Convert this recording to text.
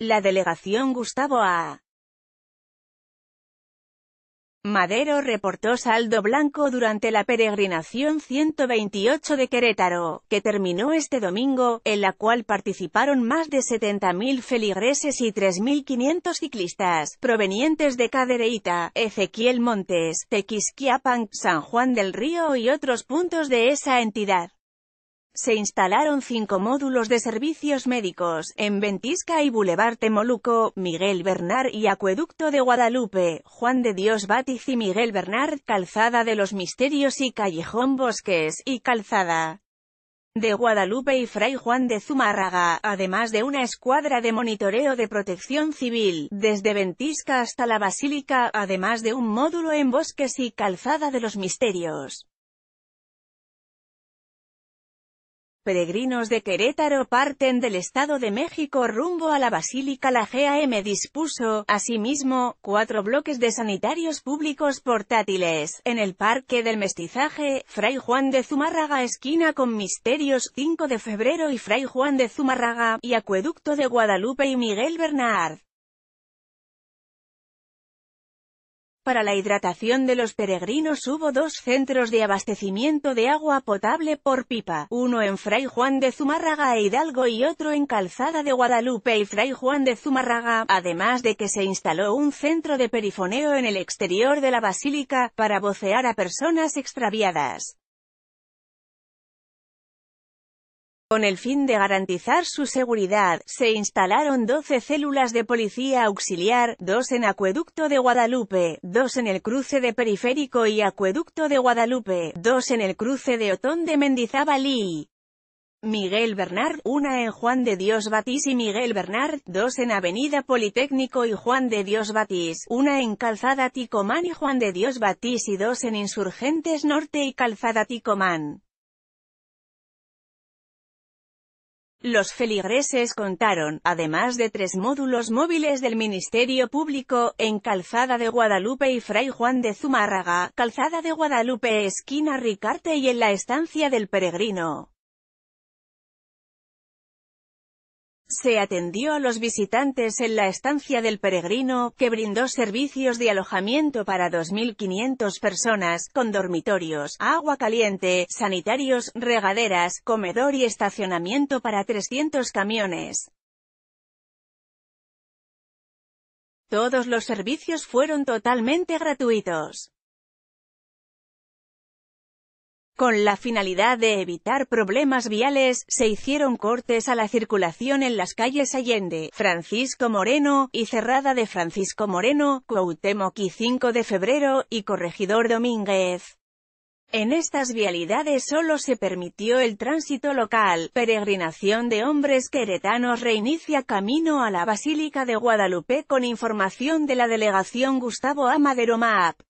La delegación Gustavo A. Madero reportó saldo blanco durante la peregrinación 128 de Querétaro, que terminó este domingo, en la cual participaron más de 70.000 feligreses y 3.500 ciclistas, provenientes de Cadereita, Ezequiel Montes, Tequisquiapan, San Juan del Río y otros puntos de esa entidad. Se instalaron cinco módulos de servicios médicos, en Ventisca y Boulevard Temoluco, Miguel Bernard y Acueducto de Guadalupe, Juan de Dios Batiz y Miguel Bernard, Calzada de los Misterios y Callejón Bosques, y Calzada de Guadalupe y Fray Juan de Zumárraga, además de una escuadra de monitoreo de protección civil, desde Ventisca hasta la Basílica, además de un módulo en Bosques y Calzada de los Misterios. Peregrinos de Querétaro parten del Estado de México rumbo a la Basílica. La GAM dispuso, asimismo, cuatro bloques de sanitarios públicos portátiles, en el Parque del Mestizaje, Fray Juan de Zumárraga esquina con Misterios 5 de febrero y Fray Juan de Zumárraga, y Acueducto de Guadalupe y Miguel Bernard. para la hidratación de los peregrinos hubo dos centros de abastecimiento de agua potable por pipa, uno en Fray Juan de Zumárraga e Hidalgo y otro en Calzada de Guadalupe y Fray Juan de Zumárraga, además de que se instaló un centro de perifoneo en el exterior de la basílica, para vocear a personas extraviadas. Con el fin de garantizar su seguridad, se instalaron 12 células de policía auxiliar, dos en Acueducto de Guadalupe, dos en el cruce de Periférico y Acueducto de Guadalupe, dos en el cruce de Otón de Mendizábal y Miguel Bernard, una en Juan de Dios Batís y Miguel Bernard, dos en Avenida Politécnico y Juan de Dios Batís, una en Calzada Ticomán y Juan de Dios Batís y dos en Insurgentes Norte y Calzada Ticomán. Los feligreses contaron, además de tres módulos móviles del Ministerio Público, en Calzada de Guadalupe y Fray Juan de Zumárraga, Calzada de Guadalupe esquina Ricarte y en la Estancia del Peregrino. Se atendió a los visitantes en la estancia del peregrino, que brindó servicios de alojamiento para 2.500 personas, con dormitorios, agua caliente, sanitarios, regaderas, comedor y estacionamiento para 300 camiones. Todos los servicios fueron totalmente gratuitos. Con la finalidad de evitar problemas viales, se hicieron cortes a la circulación en las calles Allende, Francisco Moreno, y Cerrada de Francisco Moreno, Cuauhtémoc y 5 de Febrero, y Corregidor Domínguez. En estas vialidades solo se permitió el tránsito local, peregrinación de hombres queretanos reinicia camino a la Basílica de Guadalupe con información de la delegación Gustavo A. Madero MAP.